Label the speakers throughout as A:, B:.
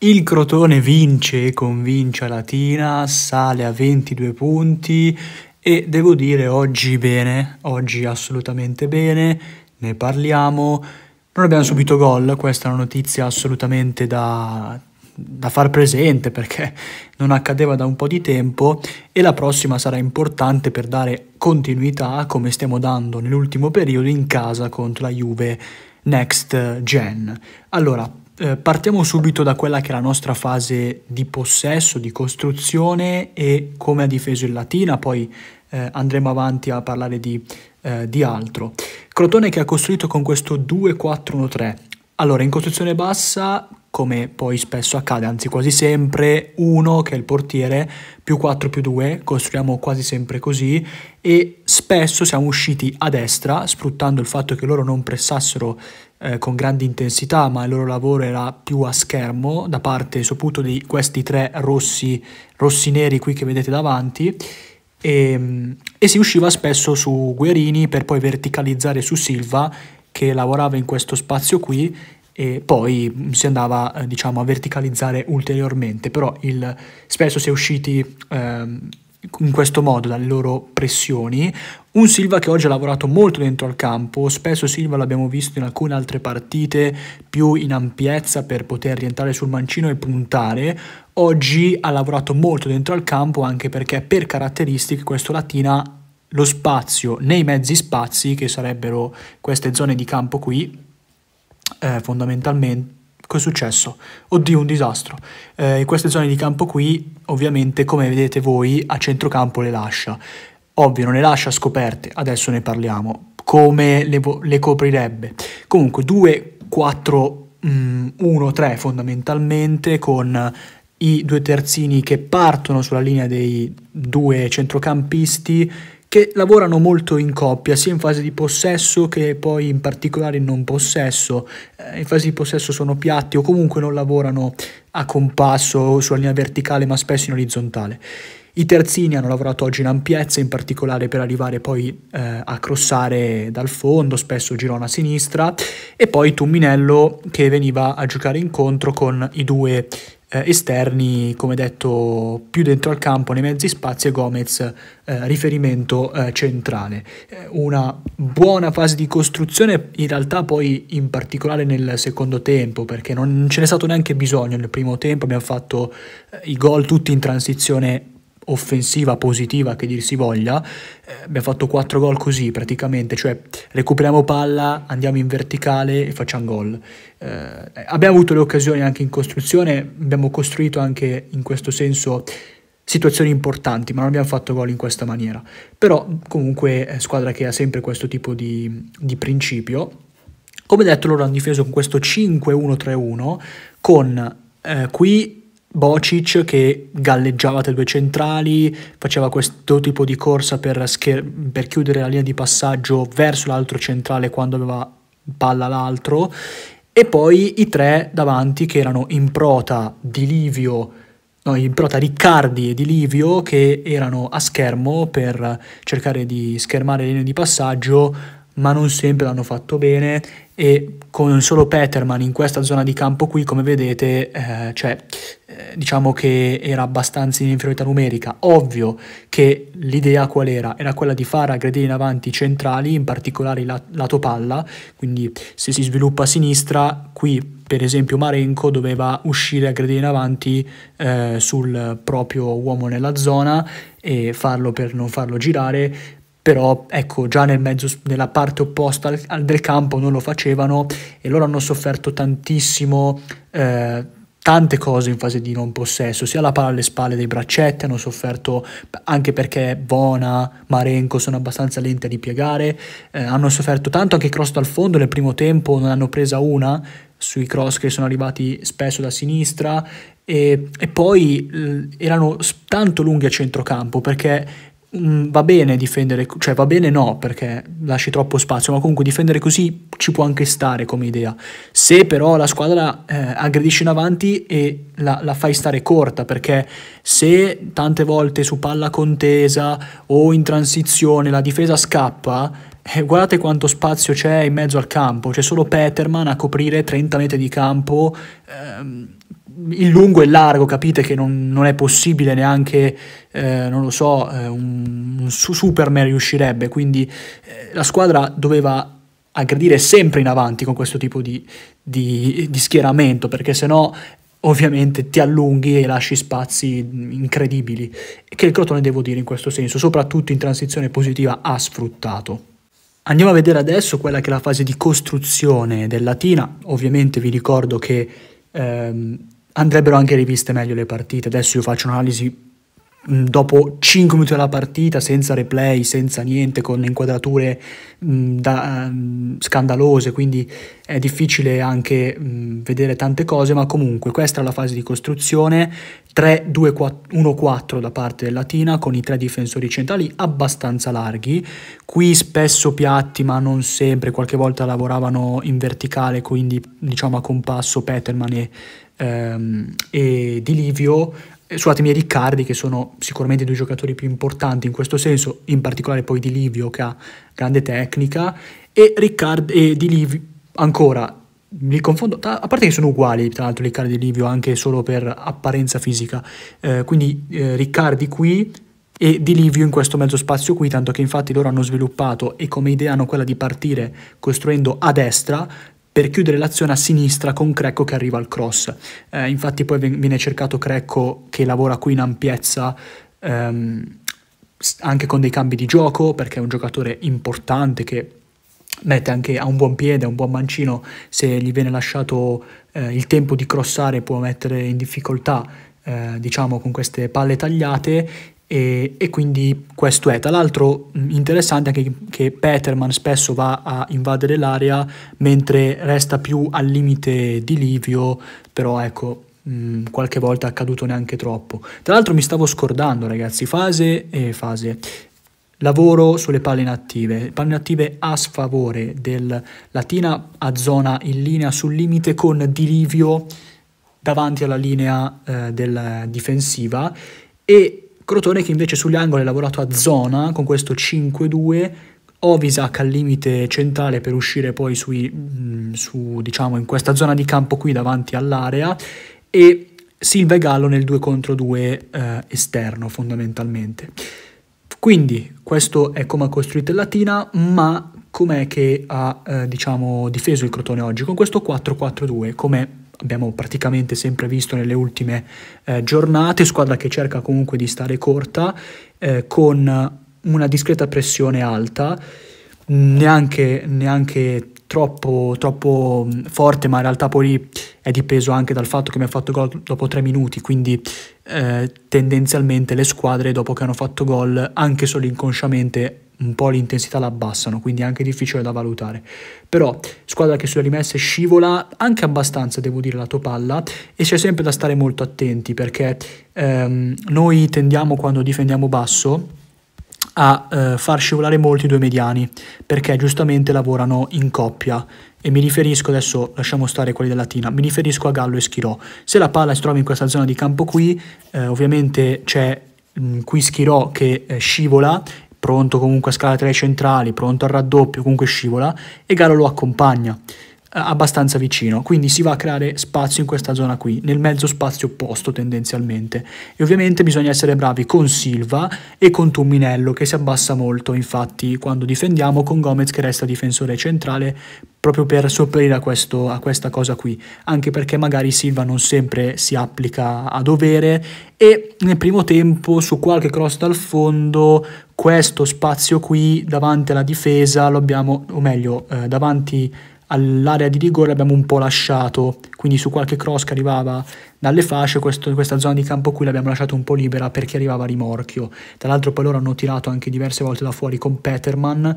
A: Il Crotone vince e convince a Latina, sale a 22 punti e devo dire oggi bene, oggi assolutamente bene, ne parliamo. Non abbiamo subito gol, questa è una notizia assolutamente da, da far presente perché non accadeva da un po' di tempo e la prossima sarà importante per dare continuità come stiamo dando nell'ultimo periodo in casa contro la Juve Next Gen. Allora, eh, partiamo subito da quella che è la nostra fase di possesso, di costruzione e come ha difeso il Latina, poi eh, andremo avanti a parlare di, eh, di, altro. Crotone che ha costruito con questo 2-4-1-3. Allora, in costruzione bassa, come poi spesso accade, anzi quasi sempre, 1 che è il portiere, più 4 più 2, costruiamo quasi sempre così e spesso siamo usciti a destra, sfruttando il fatto che loro non pressassero eh, con grande intensità, ma il loro lavoro era più a schermo da parte soprattutto di questi tre rossi, rossi neri qui che vedete davanti. E, ehm, e si usciva spesso su Guerini per poi verticalizzare su Silva che lavorava in questo spazio qui e poi mm, si andava eh, diciamo, a verticalizzare ulteriormente però il, spesso si è usciti ehm, in questo modo dalle loro pressioni. Un Silva che oggi ha lavorato molto dentro al campo, spesso Silva l'abbiamo visto in alcune altre partite più in ampiezza per poter rientrare sul mancino e puntare, oggi ha lavorato molto dentro al campo anche perché per caratteristiche questo Latina lo spazio nei mezzi spazi che sarebbero queste zone di campo qui eh, fondamentalmente Cosa successo? Oddio, un disastro. Eh, in queste zone di campo qui, ovviamente, come vedete voi, a centrocampo le lascia. Ovvio, non le lascia scoperte, adesso ne parliamo. Come le, le coprirebbe? Comunque, 2, 4, 1, 3 fondamentalmente, con i due terzini che partono sulla linea dei due centrocampisti che lavorano molto in coppia, sia in fase di possesso che poi in particolare in non possesso. Eh, in fase di possesso sono piatti o comunque non lavorano a compasso o sulla linea verticale ma spesso in orizzontale. I terzini hanno lavorato oggi in ampiezza, in particolare per arrivare poi eh, a crossare dal fondo, spesso girone a sinistra, e poi Tumminello che veniva a giocare incontro con i due eh, esterni, come detto, più dentro al campo, nei mezzi spazi e Gomez eh, riferimento eh, centrale. Eh, una buona fase di costruzione in realtà poi in particolare nel secondo tempo, perché non ce n'è stato neanche bisogno nel primo tempo, abbiamo fatto eh, i gol tutti in transizione offensiva positiva che dir si voglia, eh, abbiamo fatto 4 gol così praticamente, cioè recuperiamo palla, andiamo in verticale e facciamo gol. Eh, eh, abbiamo avuto le occasioni anche in costruzione, abbiamo costruito anche in questo senso situazioni importanti, ma non abbiamo fatto gol in questa maniera. Però comunque è squadra che ha sempre questo tipo di, di principio. Come detto loro hanno difeso con questo 5-1-3-1 con eh, qui Bocic che galleggiava tra i due centrali, faceva questo tipo di corsa per, scher- per chiudere la linea di passaggio verso l'altro centrale quando aveva palla l'altro e poi i tre davanti che erano in prota Di Livio, no, Improta, Riccardi e Di Livio che erano a schermo per cercare di schermare le linee di passaggio ma non sempre l'hanno fatto bene e con solo Peterman in questa zona di campo qui come vedete eh, cioè, eh, diciamo che era abbastanza in inferiorità numerica ovvio che l'idea qual era? era quella di far aggredire in avanti i centrali in particolare la, lato palla quindi se si sviluppa a sinistra qui per esempio Marenco doveva uscire a aggredire in avanti eh, sul proprio uomo nella zona e farlo per non farlo girare però ecco già nel mezzo, nella parte opposta al, al, del campo non lo facevano e loro hanno sofferto tantissimo eh, tante cose in fase di non possesso, sia la palla alle spalle dei braccetti, hanno sofferto anche perché Vona, Marenco sono abbastanza lenti a ripiegare, eh, hanno sofferto tanto anche i cross dal fondo, nel primo tempo non hanno presa una sui cross che sono arrivati spesso da sinistra e, e poi eh, erano tanto lunghi a centrocampo perché mh, mm, va bene difendere, cioè va bene no perché lasci troppo spazio, ma comunque difendere così ci può anche stare come idea. Se però la squadra eh, aggredisce in avanti e la, la, fai stare corta, perché se tante volte su palla contesa o in transizione la difesa scappa, eh, guardate quanto spazio c'è in mezzo al campo, c'è solo Peterman a coprire 30 metri di campo. Ehm, il lungo e largo capite che non, non è possibile neanche, eh, non lo so, eh, un, un, Superman riuscirebbe, quindi eh, la squadra doveva aggredire sempre in avanti con questo tipo di, di, di schieramento, perché sennò ovviamente ti allunghi e lasci spazi incredibili, che il Crotone, devo dire, in questo senso, soprattutto in transizione positiva, ha sfruttato. Andiamo a vedere adesso quella che è la fase di costruzione del Latina, ovviamente vi ricordo che ehm, andrebbero anche riviste meglio le partite. Adesso io faccio un'analisi mm, dopo 5 minuti della partita, senza replay, senza niente, con inquadrature mh, mm, da, mh, mm, scandalose, quindi è difficile anche mh, vedere tante cose, ma comunque questa è la fase di costruzione, 3-2-1-4 da parte del Latina, con i tre difensori centrali abbastanza larghi, qui spesso piatti, ma non sempre, qualche volta lavoravano in verticale, quindi diciamo a compasso Peterman e ehm, e di Livio, eh, scusatemi, e Riccardi, che sono sicuramente i due giocatori più importanti in questo senso, in particolare poi di Livio che ha grande tecnica, e, Riccardi, e di Livio ancora mi confondo, a parte che sono uguali tra l'altro Riccardi e Livio anche solo per apparenza fisica, eh, quindi eh, Riccardi qui e di Livio in questo mezzo spazio qui, tanto che infatti loro hanno sviluppato e come idea hanno quella di partire costruendo a destra, per chiudere l'azione a sinistra con Crecco che arriva al cross. Eh, infatti poi viene cercato Crecco che lavora qui in ampiezza ehm, anche con dei cambi di gioco perché è un giocatore importante che mette anche a un buon piede, a un buon mancino, se gli viene lasciato eh, il tempo di crossare può mettere in difficoltà eh, diciamo con queste palle tagliate e, e, quindi questo è. Tra l'altro mm, interessante anche che Peterman spesso va a invadere l'area mentre resta più al limite di Livio, però ecco mh, mm, qualche volta è accaduto neanche troppo. Tra l'altro mi stavo scordando ragazzi, fase e fase. Lavoro sulle palle inattive, palle inattive a sfavore del Latina a zona in linea sul limite con Dilivio davanti alla linea eh, della eh, difensiva e Crotone che invece sugli angoli ha lavorato a zona con questo 5-2 Ovisac al limite centrale per uscire poi sui, mm, su, diciamo, in questa zona di campo qui davanti all'area e Silva e Gallo nel 2 contro 2 eh, esterno fondamentalmente. Quindi questo è come ha costruito il Latina, ma com'è che ha eh, diciamo, difeso il Crotone oggi? Con questo 4-4-2, come abbiamo praticamente sempre visto nelle ultime eh, giornate, squadra che cerca comunque di stare corta eh, con una discreta pressione alta, neanche, neanche troppo, troppo, mm, forte, ma in realtà poi è dipeso anche dal fatto che mi ha fatto gol dopo tre minuti, quindi eh, tendenzialmente le squadre dopo che hanno fatto gol, anche solo inconsciamente, un po' l'intensità la abbassano, quindi è anche difficile da valutare. Però squadra che sulle rimesse scivola anche abbastanza, devo dire, la topalla e c'è sempre da stare molto attenti perché ehm, noi tendiamo quando difendiamo basso a eh, far scivolare molto i due mediani perché giustamente lavorano in coppia e mi riferisco adesso lasciamo stare quelli della Tina mi riferisco a Gallo e Schirò se la palla si trova in questa zona di campo qui eh, ovviamente c'è qui Schirò che eh, scivola pronto comunque a scalare tra i centrali, pronto al raddoppio, comunque scivola e Galo lo accompagna abbastanza vicino, quindi si va a creare spazio in questa zona qui, nel mezzo spazio opposto tendenzialmente. E ovviamente bisogna essere bravi con Silva e con Tumminello che si abbassa molto, infatti quando difendiamo con Gomez che resta difensore centrale proprio per sopperire a, questo, a questa cosa qui, anche perché magari Silva non sempre si applica a dovere e nel primo tempo su qualche cross dal fondo questo spazio qui davanti alla difesa lo abbiamo, o meglio, eh, davanti all'area di rigore abbiamo un po' lasciato, quindi su qualche cross che arrivava dalle fasce, questo, questa zona di campo qui l'abbiamo lasciata un po' libera perché arrivava a rimorchio. Tra l'altro poi loro hanno tirato anche diverse volte da fuori con Peterman,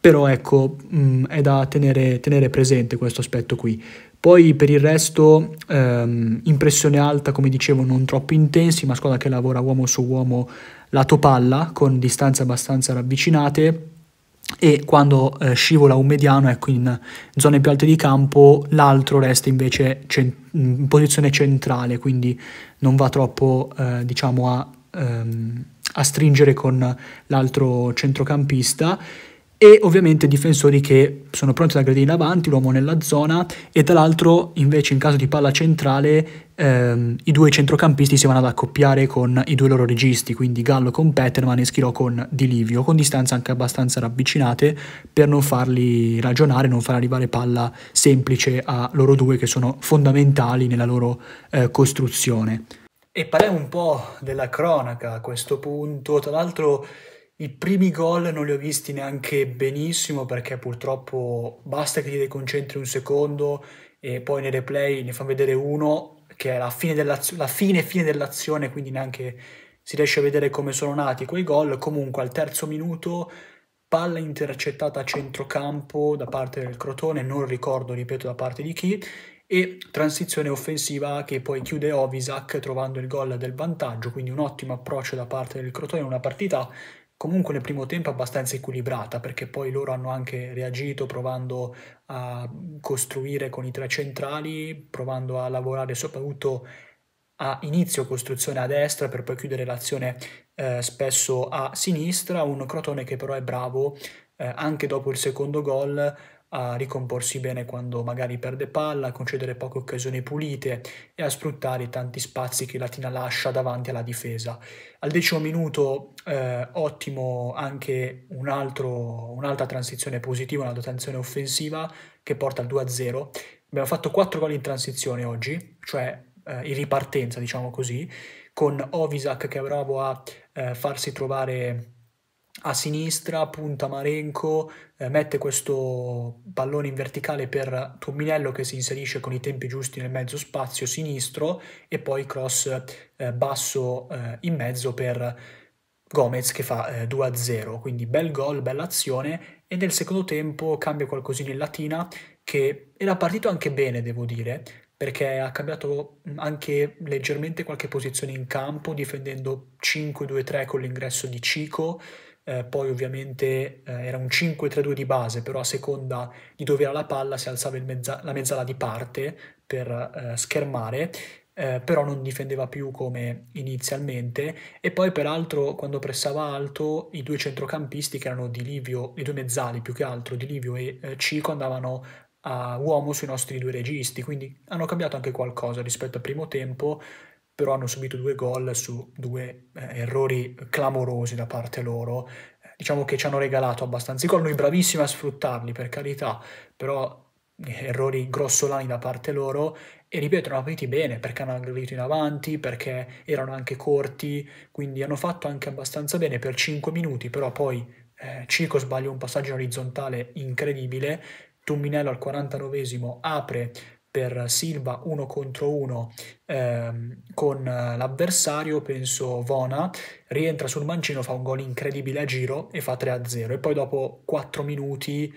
A: però ecco, mh, mm, è da tenere, tenere, presente questo aspetto qui. Poi per il resto, ehm, impressione alta, come dicevo, non troppo intensi, ma squadra che lavora uomo su uomo lato palla, con distanze abbastanza ravvicinate, e quando eh, scivola un mediano, ecco, in zone più alte di campo, l'altro resta invece cent- in posizione centrale, quindi non va troppo, eh, diciamo, a, ehm, a stringere con l'altro centrocampista e ovviamente difensori che sono pronti ad aggredire in avanti, l'uomo nella zona e dall'altro invece in caso di palla centrale ehm, i due centrocampisti si vanno ad accoppiare con i due loro registi, quindi Gallo con Petterman e Schirò con Dilivio, con distanze anche abbastanza ravvicinate per non farli ragionare, non far arrivare palla semplice a loro due che sono fondamentali nella loro eh, costruzione. E parliamo un po' della cronaca a questo punto, tra l'altro i primi gol non li ho visti neanche benissimo perché purtroppo basta che ti deconcentri un secondo e poi nei replay ne fa vedere uno che è la fine, la fine, fine dell'azione, quindi neanche si riesce a vedere come sono nati quei gol. Comunque al terzo minuto palla intercettata a centrocampo da parte del Crotone, non ricordo, ripeto, da parte di chi, e transizione offensiva che poi chiude Ovisac trovando il gol del vantaggio, quindi un ottimo approccio da parte del Crotone, una partita comunque nel primo tempo abbastanza equilibrata perché poi loro hanno anche reagito provando a costruire con i tre centrali, provando a lavorare soprattutto a inizio costruzione a destra per poi chiudere l'azione eh, spesso a sinistra, un Crotone che però è bravo eh, anche dopo il secondo gol a ricomporsi bene quando magari perde palla, a concedere poche occasioni pulite e a sfruttare i tanti spazi che Latina lascia davanti alla difesa. Al decimo minuto eh, ottimo anche un altro, un'altra transizione positiva, una dotazione offensiva che porta al 2-0. Abbiamo fatto 4 gol in transizione oggi, cioè eh, in ripartenza diciamo così, con Ovisac che è bravo a eh, farsi trovare a sinistra, punta Marenco, eh, mette questo pallone in verticale per Tomminello che si inserisce con i tempi giusti nel mezzo spazio sinistro e poi cross eh, basso eh, in mezzo per Gomez che fa 2-0, eh, quindi bel gol, bella azione e nel secondo tempo cambia qualcosina in Latina che era partito anche bene devo dire perché ha cambiato mm, anche leggermente qualche posizione in campo difendendo 5-2-3 con l'ingresso di Cico eh, poi ovviamente eh, era un 5-3-2 di base, però a seconda di dove era la palla si alzava mezza, la mezzala di parte per eh, schermare, eh, però non difendeva più come inizialmente e poi peraltro quando pressava alto i due centrocampisti che erano di Livio, i due mezzali più che altro di Livio e eh, Cico andavano a uomo sui nostri due registi, quindi hanno cambiato anche qualcosa rispetto al primo tempo, però hanno subito due gol su due eh, errori clamorosi da parte loro. Eh, diciamo che ci hanno regalato abbastanza I gol, noi bravissimi a sfruttarli per carità, però eh, errori grossolani da parte loro e ripeto erano partiti bene perché hanno aggredito in avanti perché erano anche corti quindi hanno fatto anche abbastanza bene per 5 minuti però poi eh, Cico sbaglia un passaggio orizzontale incredibile Tumminello al 49esimo apre per Silva uno contro uno ehm, con eh, l'avversario, penso Vona, rientra sul mancino, fa un gol incredibile a giro e fa 3-0 e poi dopo 4 minuti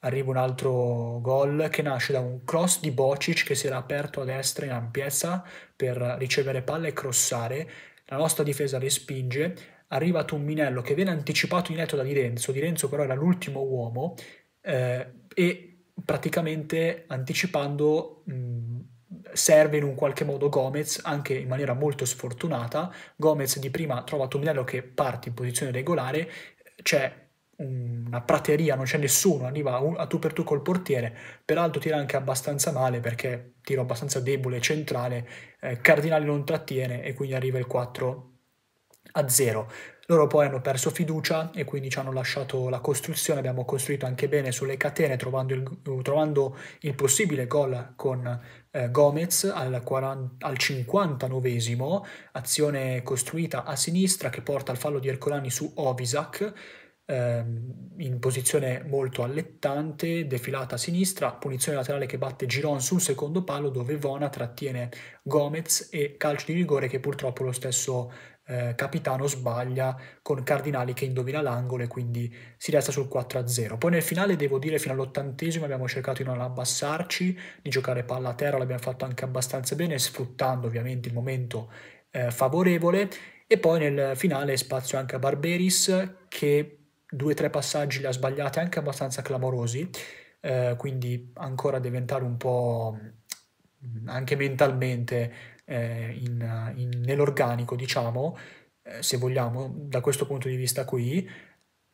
A: arriva un altro gol che nasce da un cross di Bocic che si era aperto a destra in ampiezza per ricevere palle e crossare. La nostra difesa respinge, arriva Tumminello che viene anticipato in netto da Di Renzo, Di Renzo però era l'ultimo uomo eh, e praticamente anticipando mh, serve in un qualche modo Gomez, anche in maniera molto sfortunata. Gomez di prima trova Tominello che parte in posizione regolare, c'è una prateria, non c'è nessuno, arriva a tu per tu col portiere, peraltro tira anche abbastanza male perché tiro abbastanza debole, centrale, eh, Cardinale non trattiene e quindi arriva il 4 a 0. Loro poi hanno perso fiducia e quindi ci hanno lasciato la costruzione, abbiamo costruito anche bene sulle catene trovando il, trovando il possibile gol con eh, Gomez al, 40, al 59esimo, azione costruita a sinistra che porta al fallo di Ercolani su Ovisac ehm, in posizione molto allettante, defilata a sinistra, punizione laterale che batte Giron sul secondo palo dove Vona trattiene Gomez e calcio di rigore che purtroppo lo stesso eh, capitano sbaglia con Cardinali che indovina l'angolo e quindi si resta sul 4-0. Poi nel finale devo dire fino all'ottantesimo abbiamo cercato di non abbassarci, di giocare palla a terra, l'abbiamo fatto anche abbastanza bene sfruttando ovviamente il momento eh, favorevole e poi nel finale spazio anche a Barberis che due o tre passaggi li ha sbagliati anche abbastanza clamorosi, eh, quindi ancora deve entrare un po' mm, anche mentalmente eh, in, in, nell'organico, diciamo, eh, se vogliamo, da questo punto di vista qui,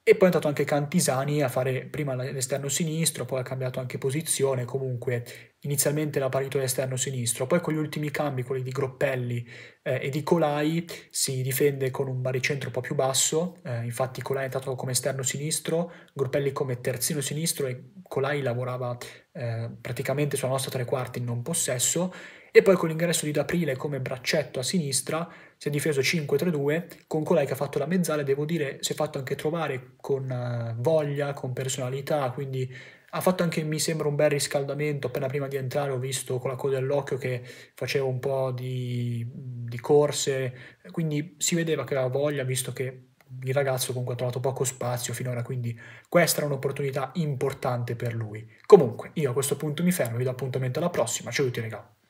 A: e poi è andato anche Cantisani a fare prima l'esterno sinistro, poi ha cambiato anche posizione, comunque inizialmente era partito l'esterno sinistro, poi con gli ultimi cambi, quelli di Groppelli eh, e di Colai, si difende con un baricentro un po' più basso, eh, infatti Colai è entrato come esterno sinistro, Groppelli come terzino sinistro e Colai lavorava eh, praticamente sulla nostra tre quarti in non possesso e poi con l'ingresso di D'Aprile come braccetto a sinistra si è difeso 5-3-2 con colei che ha fatto la mezzala devo dire si è fatto anche trovare con eh, voglia, con personalità quindi ha fatto anche mi sembra un bel riscaldamento appena prima di entrare ho visto con la coda dell'occhio che faceva un po' di, di corse quindi si vedeva che aveva voglia visto che il ragazzo comunque ha trovato poco spazio finora, quindi questa era un'opportunità importante per lui. Comunque, io a questo punto mi fermo, vi do appuntamento alla prossima, ciao a tutti ragazzi.